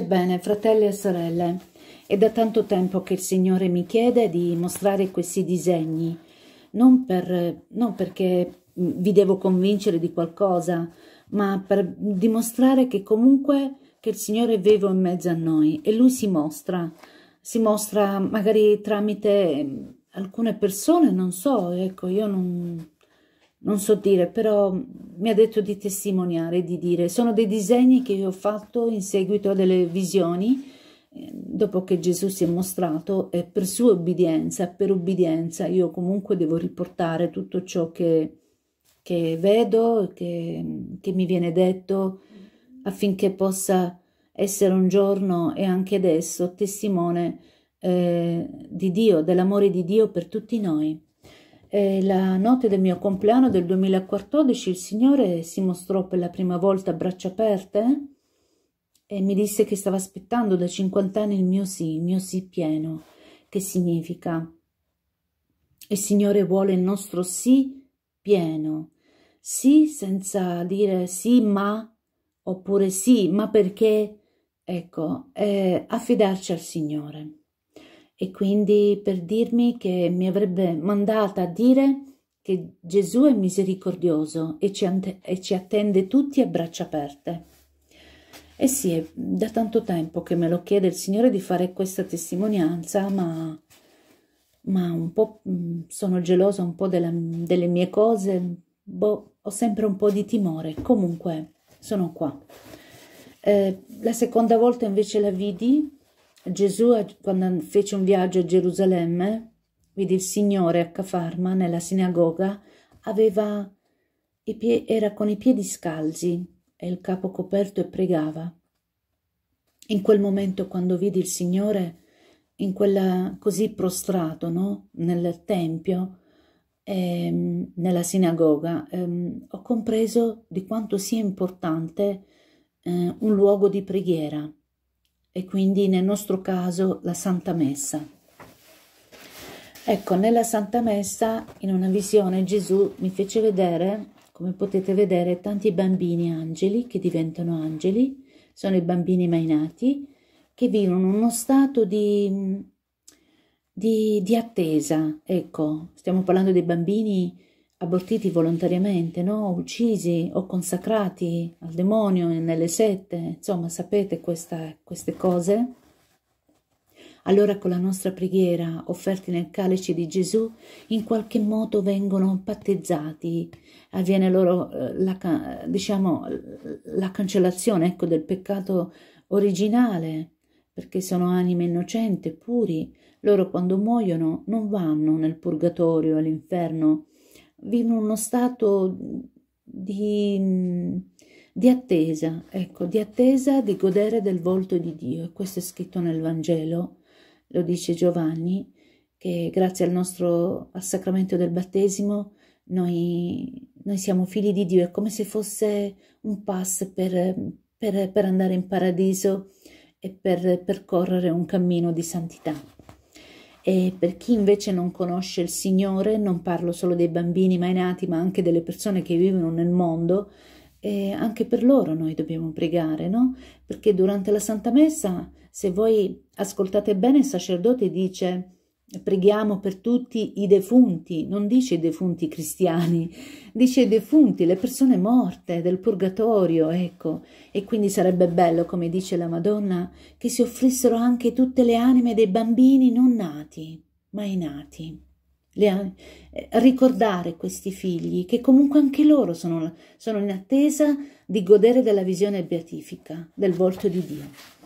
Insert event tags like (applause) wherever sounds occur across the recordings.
bene, fratelli e sorelle, è da tanto tempo che il Signore mi chiede di mostrare questi disegni, non, per, non perché vi devo convincere di qualcosa, ma per dimostrare che comunque che il Signore è vivo in mezzo a noi e Lui si mostra, si mostra magari tramite alcune persone, non so, ecco, io non, non so dire, però mi ha detto di testimoniare, di dire. Sono dei disegni che io ho fatto in seguito a delle visioni, eh, dopo che Gesù si è mostrato, e per sua obbedienza, per obbedienza, io comunque devo riportare tutto ciò che, che vedo, che, che mi viene detto, affinché possa essere un giorno e anche adesso testimone eh, di Dio, dell'amore di Dio per tutti noi. E la notte del mio compleanno del 2014 il Signore si mostrò per la prima volta a braccia aperte e mi disse che stava aspettando da 50 anni il mio sì, il mio sì pieno. Che significa? Il Signore vuole il nostro sì pieno, sì senza dire sì ma oppure sì ma perché, ecco, eh, affidarci al Signore e quindi per dirmi che mi avrebbe mandata a dire che Gesù è misericordioso e ci, e ci attende tutti a braccia aperte. E eh sì, è da tanto tempo che me lo chiede il Signore di fare questa testimonianza, ma, ma un po' mm, sono gelosa un po' della, delle mie cose, boh, ho sempre un po' di timore. Comunque, sono qua. Eh, la seconda volta invece la vidi Gesù, eh, quando fece un viaggio a Gerusalemme, vide il Signore a Cafarma, nella sinagoga, aveva i pie- era con i piedi scalzi e il capo coperto e pregava. In quel momento, quando vide il Signore, in quella, così prostrato, no? nel tempio, ehm, nella sinagoga, ehm, ho compreso di quanto sia importante eh, un luogo di preghiera e quindi nel nostro caso la Santa Messa. Ecco, nella Santa Messa, in una visione, Gesù mi fece vedere, come potete vedere, tanti bambini angeli che diventano angeli, sono i bambini mai nati, che vivono uno stato di, di, di attesa. Ecco, stiamo parlando dei bambini abortiti volontariamente, no? uccisi o consacrati al demonio nelle sette, insomma sapete questa, queste cose? Allora con la nostra preghiera, offerti nel calice di Gesù, in qualche modo vengono battezzati, avviene loro eh, la, diciamo, la cancellazione ecco, del peccato originale, perché sono anime innocenti, puri, loro quando muoiono non vanno nel purgatorio, all'inferno, vivo uno stato di, di attesa, ecco, di attesa di godere del volto di Dio. E questo è scritto nel Vangelo, lo dice Giovanni, che grazie al nostro al sacramento del battesimo noi, noi, siamo figli di Dio, è come se fosse un pass per, per, per andare in paradiso e per percorrere un cammino di santità. E per chi invece non conosce il Signore, non parlo solo dei bambini mai nati, ma anche delle persone che vivono nel mondo, e anche per loro noi dobbiamo pregare, no? Perché durante la Santa Messa, se voi ascoltate bene, il sacerdote dice Preghiamo per tutti i defunti, non dice i defunti cristiani, dice i defunti, le persone morte del purgatorio, ecco. E quindi sarebbe bello, come dice la Madonna, che si offrissero anche tutte le anime dei bambini non nati, mai nati. Le, eh, ricordare questi figli che comunque anche loro sono, sono in attesa di godere della visione beatifica, del volto di Dio.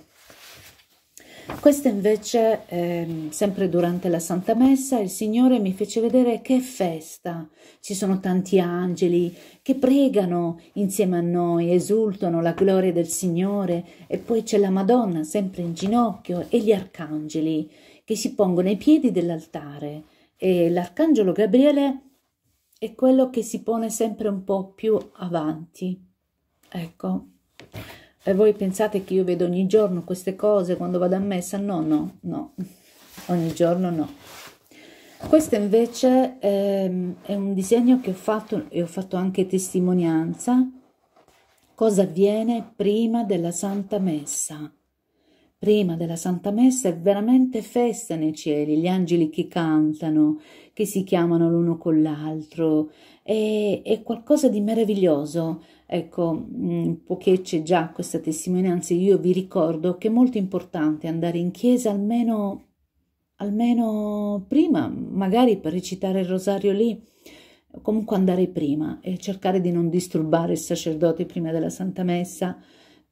Questa invece, eh, sempre durante la Santa Messa, il Signore mi fece vedere che festa. Ci sono tanti angeli che pregano insieme a noi, esultano la gloria del Signore e poi c'è la Madonna sempre in ginocchio e gli arcangeli che si pongono ai piedi dell'altare e l'arcangelo Gabriele è quello che si pone sempre un po' più avanti. Ecco. E voi pensate che io vedo ogni giorno queste cose quando vado a messa? No, no, no, ogni giorno no. Questo invece eh, è un disegno che ho fatto e ho fatto anche testimonianza. Cosa avviene prima della Santa Messa? Prima della Santa Messa è veramente festa nei cieli, gli angeli che cantano, che si chiamano l'uno con l'altro, è, è qualcosa di meraviglioso. Ecco, mm, poiché c'è già questa testimonianza, io vi ricordo che è molto importante andare in chiesa almeno, almeno prima, magari per recitare il rosario lì, comunque andare prima e cercare di non disturbare il sacerdote prima della Santa Messa,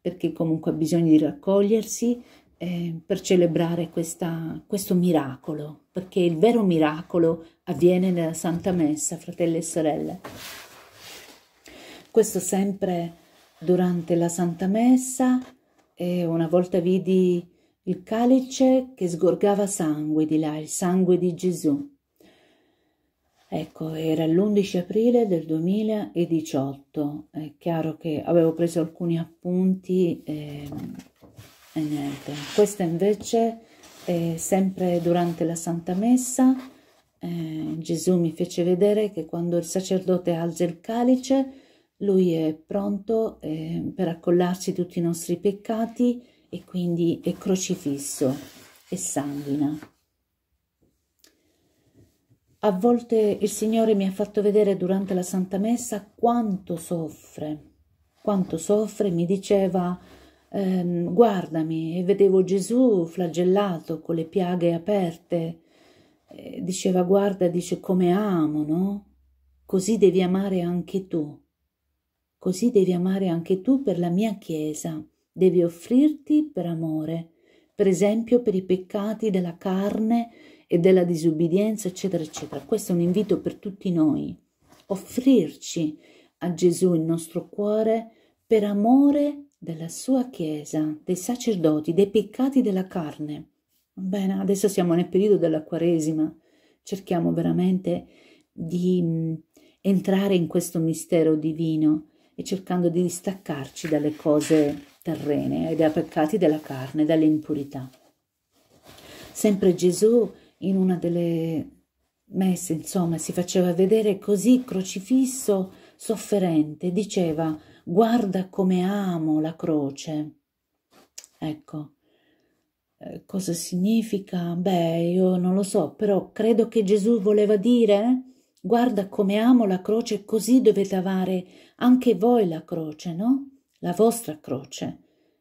perché comunque ha bisogno di raccogliersi eh, per celebrare questa, questo miracolo, perché il vero miracolo avviene nella Santa Messa, fratelli e sorelle. Questo sempre durante la Santa Messa e una volta vidi il calice che sgorgava sangue di là, il sangue di Gesù. Ecco, era l'11 aprile del 2018, è chiaro che avevo preso alcuni appunti e, e niente. Questa invece è sempre durante la Santa Messa, eh, Gesù mi fece vedere che quando il sacerdote alza il calice lui è pronto eh, per accollarsi tutti i nostri peccati e quindi è crocifisso e sanguina. A volte il Signore mi ha fatto vedere durante la Santa Messa quanto soffre, quanto soffre, mi diceva ehm, guardami e vedevo Gesù flagellato con le piaghe aperte, eh, diceva guarda, dice come amo, no? Così devi amare anche tu. Così devi amare anche tu per la mia Chiesa, devi offrirti per amore, per esempio per i peccati della carne e della disubbidienza, eccetera, eccetera. Questo è un invito per tutti noi, offrirci a Gesù il nostro cuore per amore della sua Chiesa, dei sacerdoti, dei peccati della carne. Bene, adesso siamo nel periodo della Quaresima, cerchiamo veramente di mm, entrare in questo mistero divino e cercando di distaccarci dalle cose terrene e dai peccati della carne, dalle impurità. Sempre Gesù in una delle messe, insomma, si faceva vedere così crocifisso, sofferente, diceva guarda come amo la croce. Ecco, eh, cosa significa? Beh, io non lo so, però credo che Gesù voleva dire Guarda come amo la croce, così dovete avere anche voi la croce, no? La vostra croce,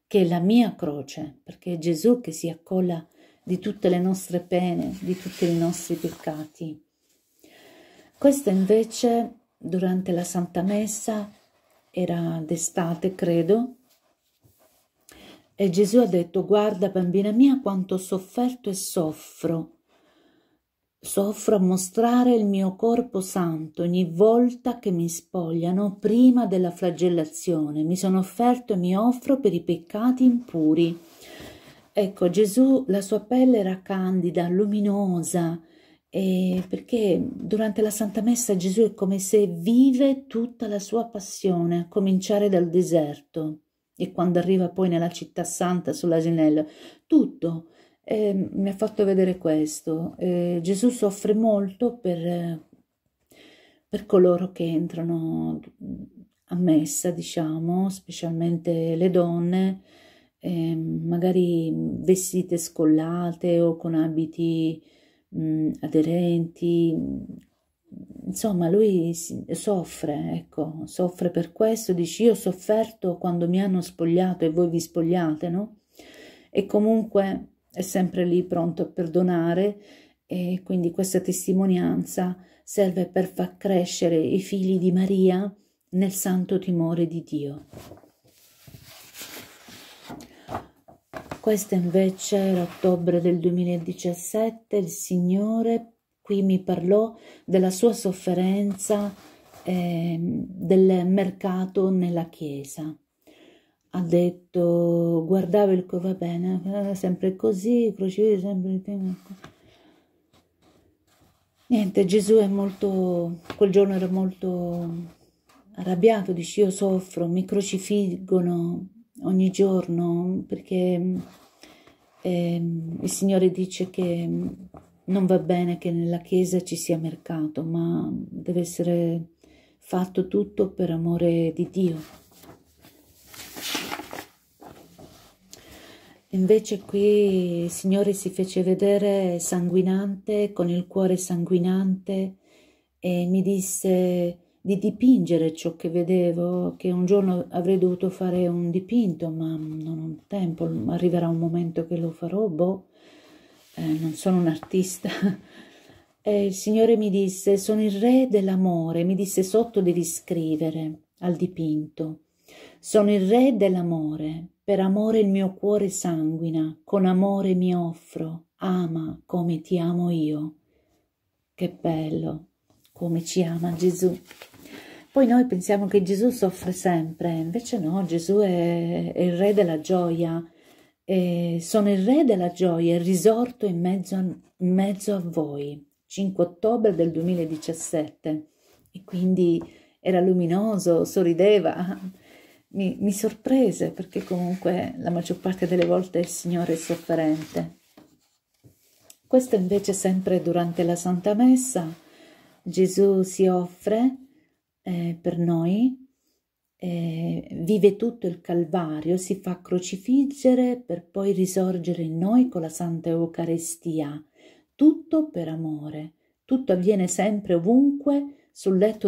che è la mia croce, perché è Gesù che si accolla di tutte le nostre pene, di tutti i nostri peccati. Questa invece, durante la Santa Messa, era d'estate, credo, e Gesù ha detto, guarda bambina mia quanto ho sofferto e soffro Soffro a mostrare il mio corpo santo ogni volta che mi spogliano prima della flagellazione. Mi sono offerto e mi offro per i peccati impuri. Ecco, Gesù, la sua pelle era candida, luminosa, eh, perché durante la Santa Messa Gesù è come se vive tutta la sua passione, a cominciare dal deserto e quando arriva poi nella città santa sull'asinello, tutto e mi ha fatto vedere questo. E Gesù soffre molto per, per coloro che entrano a messa, diciamo, specialmente le donne, eh, magari vestite scollate o con abiti mh, mm, aderenti. Insomma, lui si, soffre, ecco, soffre per questo, dici io ho sofferto quando mi hanno spogliato e voi vi spogliate, no? E comunque è sempre lì pronto a perdonare e quindi questa testimonianza serve per far crescere i figli di Maria nel santo timore di Dio. Questo invece era ottobre del 2017, il Signore qui mi parlò della sua sofferenza eh, del mercato nella Chiesa ha detto, guardava il va bene, eh, sempre così, crocifisso, sempre... Ecco. Niente, Gesù è molto, quel giorno era molto arrabbiato, dice io soffro, mi crocifiggono ogni giorno perché eh, il Signore dice che non va bene che nella Chiesa ci sia mercato, ma deve essere fatto tutto per amore di Dio. Invece qui il Signore si fece vedere sanguinante, con il cuore sanguinante, e mi disse di dipingere ciò che vedevo, che un giorno avrei dovuto fare un dipinto, ma non ho tempo, arriverà un momento che lo farò, boh, eh, non sono un artista. (laughs) E il Signore mi disse, sono il re dell'amore, mi disse sotto devi scrivere al dipinto, sono il re dell'amore per amore il mio cuore sanguina, con amore mi offro, ama come ti amo io. Che bello, come ci ama Gesù. Poi noi pensiamo che Gesù soffre sempre, invece no, Gesù è, è il re della gioia, e sono il re della gioia, risorto in mezzo, a, in mezzo a voi, 5 ottobre del 2017. E quindi era luminoso, sorrideva, mi, mi sorprese perché comunque la maggior parte delle volte il Signore è sofferente. Questo invece sempre durante la Santa Messa Gesù si offre eh, per noi, eh, vive tutto il Calvario, si fa crocifiggere per poi risorgere in noi con la Santa Eucaristia, tutto per amore, tutto avviene sempre ovunque sul letto